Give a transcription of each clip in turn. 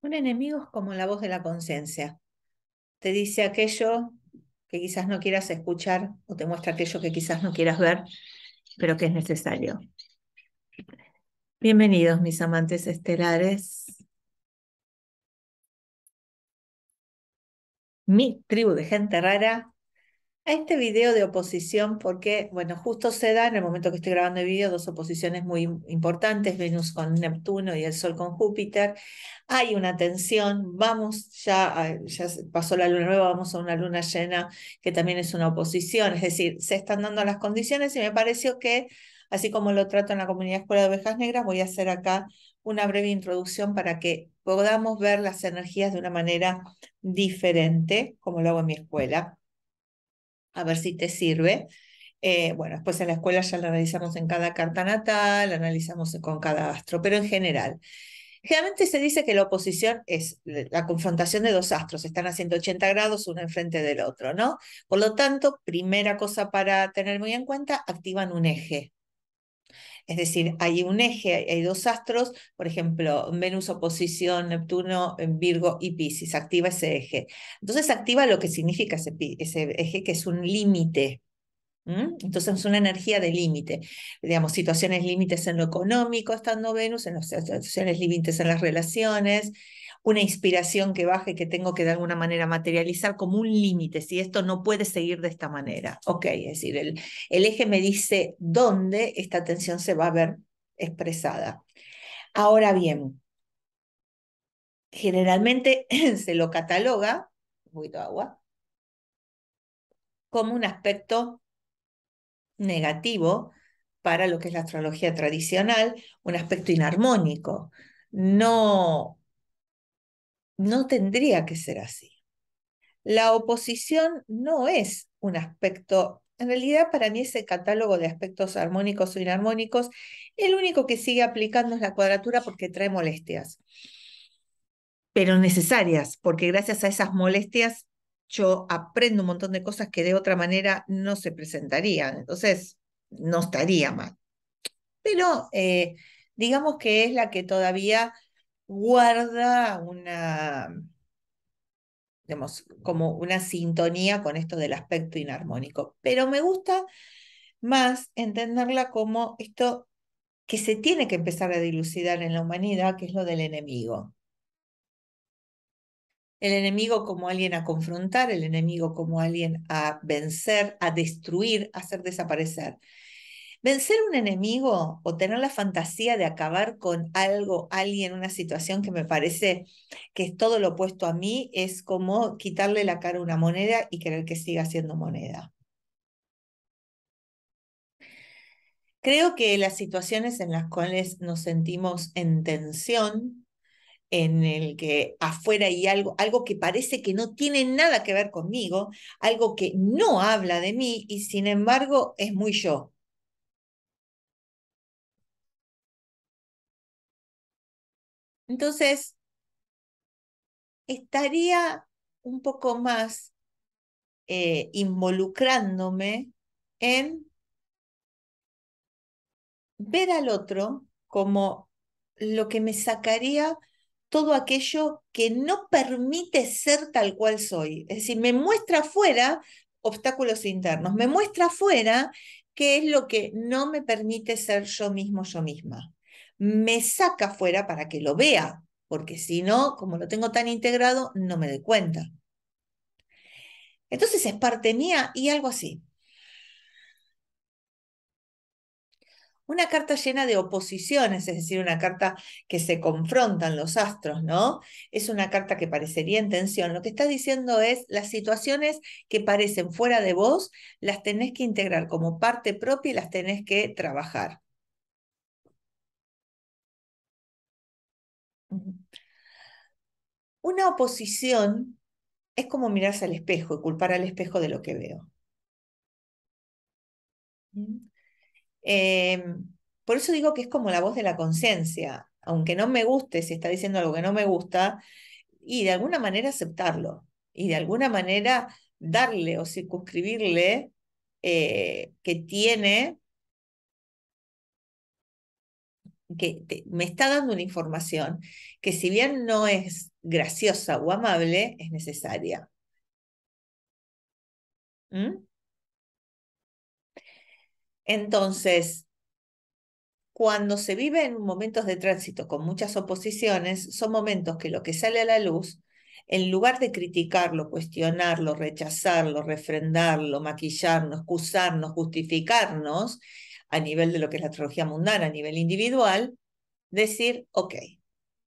Un enemigo es como la voz de la conciencia. Te dice aquello que quizás no quieras escuchar o te muestra aquello que quizás no quieras ver, pero que es necesario. Bienvenidos mis amantes estelares. Mi tribu de gente rara a este video de oposición porque, bueno, justo se da en el momento que estoy grabando el video dos oposiciones muy importantes, Venus con Neptuno y el Sol con Júpiter. Hay una tensión, vamos, ya, ya pasó la luna nueva, vamos a una luna llena que también es una oposición, es decir, se están dando las condiciones y me pareció que, así como lo trato en la comunidad Escuela de Ovejas Negras, voy a hacer acá una breve introducción para que podamos ver las energías de una manera diferente, como lo hago en mi escuela a ver si te sirve. Eh, bueno, después en la escuela ya la analizamos en cada carta natal, analizamos con cada astro, pero en general. Generalmente se dice que la oposición es la confrontación de dos astros, están a 180 grados uno enfrente del otro, ¿no? Por lo tanto, primera cosa para tener muy en cuenta, activan un eje. Es decir, hay un eje, hay, dos astros, por ejemplo, Venus oposición, Neptuno eh, Virgo y Pisces, activa ese eje. Entonces activa lo que significa ese, eje, que es un límite. Entonces es una energía de límite, digamos, situaciones límites en lo económico, estando Venus, en las situaciones límites en las relaciones, una inspiración que baje que tengo que de alguna manera materializar como un límite, si esto no puede seguir de esta manera. Ok, es decir, el, eje me dice dónde esta tensión se va a ver expresada. Ahora bien, generalmente se lo cataloga, un poquito agua, como un aspecto negativo para lo que es la astrología tradicional, un aspecto inarmónico, no no tendría que ser así. La oposición no es un aspecto, en realidad para mí ese catálogo de aspectos armónicos o inarmónicos, el único que sigue aplicando es la cuadratura porque trae molestias, pero necesarias, porque gracias a esas molestias yo aprendo un montón de cosas que de otra manera no se presentarían, entonces no estaría mal. Pero eh, digamos que es la que todavía guarda una, como una sintonía con esto del aspecto inarmónico. Pero me gusta más entenderla como esto que se tiene que empezar a dilucidar en la humanidad, que es lo del enemigo. El enemigo como alguien a confrontar, el enemigo como alguien a vencer, a destruir, a hacer desaparecer. Vencer un enemigo o tener la fantasía de acabar con algo, alguien, una situación que me parece que es todo lo opuesto a mí, es como quitarle la cara a una moneda y querer que siga siendo moneda. Creo que las situaciones en las cuales nos sentimos en tensión, en el que afuera hay algo, algo que parece que no tiene nada que ver conmigo, algo que no habla de mí y sin embargo es muy yo. Entonces, estaría un poco más eh, involucrándome en ver al otro como lo que me sacaría todo aquello que no permite ser tal cual soy. Es decir, me muestra afuera obstáculos internos, me muestra afuera qué es lo que no me permite ser yo mismo, yo misma me saca fuera para que lo vea, porque si no, como lo tengo tan integrado, no me doy cuenta. Entonces es parte mía y algo así. Una carta llena de oposiciones, es decir, una carta que se confrontan los astros, ¿no? Es una carta que parecería en tensión. Lo que está diciendo es las situaciones que parecen fuera de vos, las tenés que integrar como parte propia y las tenés que trabajar. Una oposición es como mirarse al espejo y culpar al espejo de lo que veo. Em, por eso digo que es como la voz de la conciencia, aunque no me guste, si está diciendo algo que no me gusta, y de alguna manera aceptarlo, y de alguna manera darle o circunscribirle eh, que tiene que me está dando una información que si bien no es graciosa o amable, es necesaria. ¿Mm? Entonces, cuando se vive en momentos de tránsito con muchas oposiciones, son momentos que lo que sale a la luz en lugar de criticarlo, cuestionarlo, rechazarlo, refrendarlo, maquillarnos, excusarnos, justificarnos a nivel de lo que es la astrología mundana, a nivel individual, decir, ok,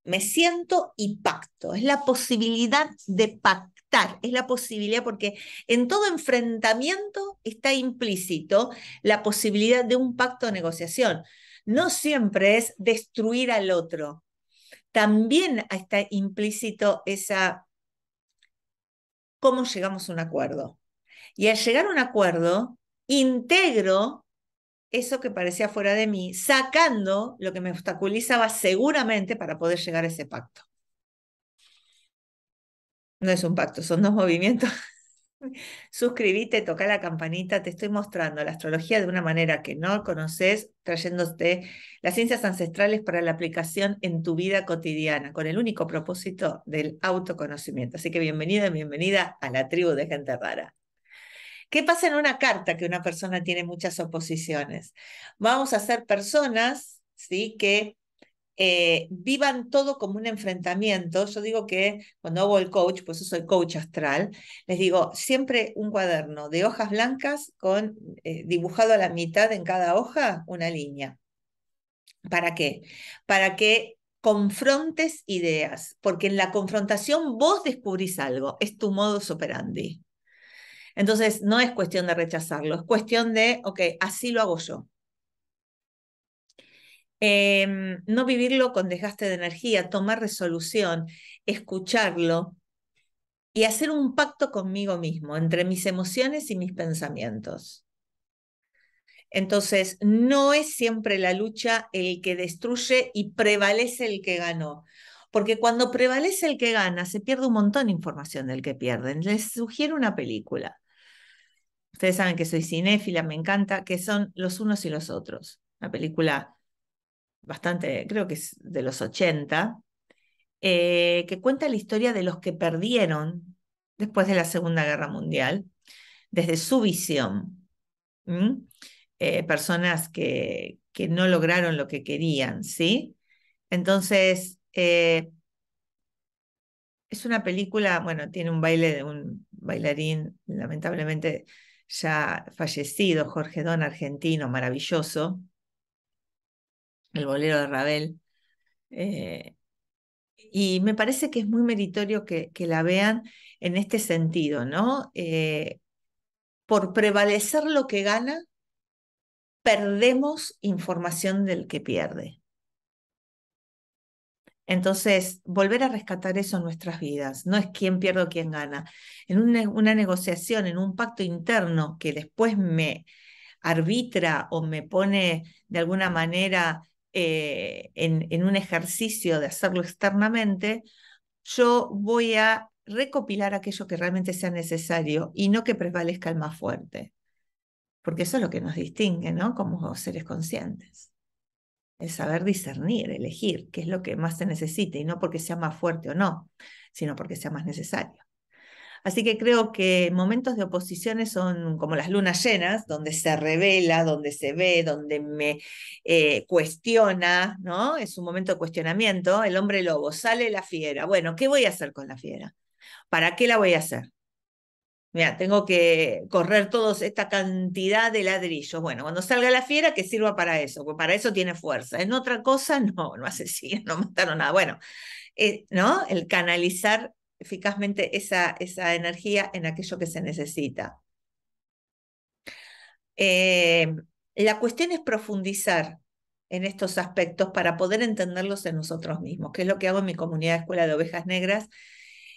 me siento y pacto. Es la posibilidad de pactar, es la posibilidad, porque en todo enfrentamiento está implícito la posibilidad de un pacto de negociación. No siempre es destruir al otro. También está implícito esa cómo llegamos a un acuerdo. Y al llegar a un acuerdo, integro eso que parecía fuera de mí, sacando lo que me obstaculizaba seguramente para poder llegar a ese pacto. No es un pacto, son dos movimientos Suscríbete, toca la campanita, te estoy mostrando la astrología de una manera que no conoces, trayéndote las ciencias ancestrales para la aplicación en tu vida cotidiana, con el único propósito del autoconocimiento. Así que bienvenido y bienvenida a la tribu de gente rara. ¿Qué pasa en una carta que una persona tiene muchas oposiciones? Vamos a ser personas ¿sí? que eh, vivan todo como un enfrentamiento. Yo digo que cuando hago el coach, pues soy coach astral, les digo siempre un cuaderno de hojas blancas con eh, dibujado a la mitad en cada hoja una línea. ¿Para qué? Para que confrontes ideas, porque en la confrontación vos descubrís algo, es tu modus operandi. Entonces, no es cuestión de rechazarlo, es cuestión de, ok, así lo hago yo. Em, no vivirlo con desgaste de energía, tomar resolución, escucharlo y hacer un pacto conmigo mismo entre mis emociones y mis pensamientos. Entonces, no es siempre la lucha el que destruye y prevalece el que ganó. Porque cuando prevalece el que gana, se pierde un montón de información del que pierden. Les sugiero una película. Ustedes saben que soy cinéfila, me encanta, que son Los unos y los otros. la película bastante, creo que es de los 80, eh, que cuenta la historia de los que perdieron después de la Segunda Guerra Mundial, desde su visión. Eh, personas que, que, no lograron lo que querían, ¿sí? Entonces, eh, es una película, bueno, tiene un baile de un bailarín, lamentablemente ya fallecido, Jorge Don, argentino, maravilloso, el bolero de Ravel. Eh, y me parece que es muy meritorio que, que la vean en este sentido, ¿no? Eh, por prevalecer lo que gana, perdemos información del que pierde. Entonces, volver a rescatar eso en nuestras vidas, no es quién pierde o quién gana. En una, una negociación, en un pacto interno que después me arbitra o me pone de alguna manera eh, en, un ejercicio de hacerlo externamente, yo voy a recopilar aquello que realmente sea necesario y no que prevalezca el más fuerte. Porque eso es lo que nos distingue, ¿no? Como seres conscientes. el saber discernir, elegir qué es lo que más se necesita y no porque sea más fuerte o no, sino porque sea más necesario. Así que creo que momentos de oposiciones son como las lunas llenas, donde se revela, donde se ve, donde me eh, cuestiona, ¿no? Es un momento de cuestionamiento. El hombre lobo, sale la fiera. Bueno, ¿qué voy a hacer con la fiera? ¿Para qué la voy a hacer? Mira, tengo que correr toda esta cantidad de ladrillos. Bueno, cuando salga la fiera, que sirva para eso, porque para eso tiene fuerza. En otra cosa, no, no hace así no mataron nada. Bueno, eh, ¿no? El canalizar eficazmente esa, energía en aquello que se necesita. Eh, la cuestión es profundizar en estos aspectos para poder entenderlos en nosotros mismos, que es lo que hago en mi comunidad de Escuela de Ovejas Negras,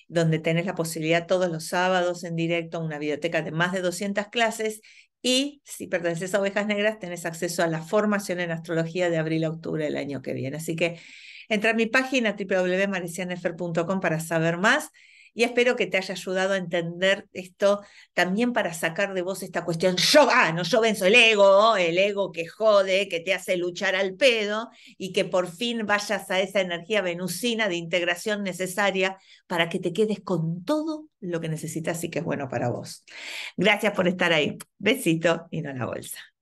donde tenés la posibilidad todos los sábados en directo a una biblioteca de más de 200 clases y si perteneces a Ovejas Negras tenés acceso a la formación en astrología de abril a octubre del año que viene. Así que Entra a mi página www.maricianefer.com para saber más y espero que te haya ayudado a entender esto también para sacar de vos esta cuestión, yo gano, yo venzo el ego, el ego que jode, que te hace luchar al pedo y que por fin vayas a esa energía venusina de integración necesaria para que te quedes con todo lo que necesitas y que es bueno para vos. Gracias por estar ahí. Besito y no la bolsa.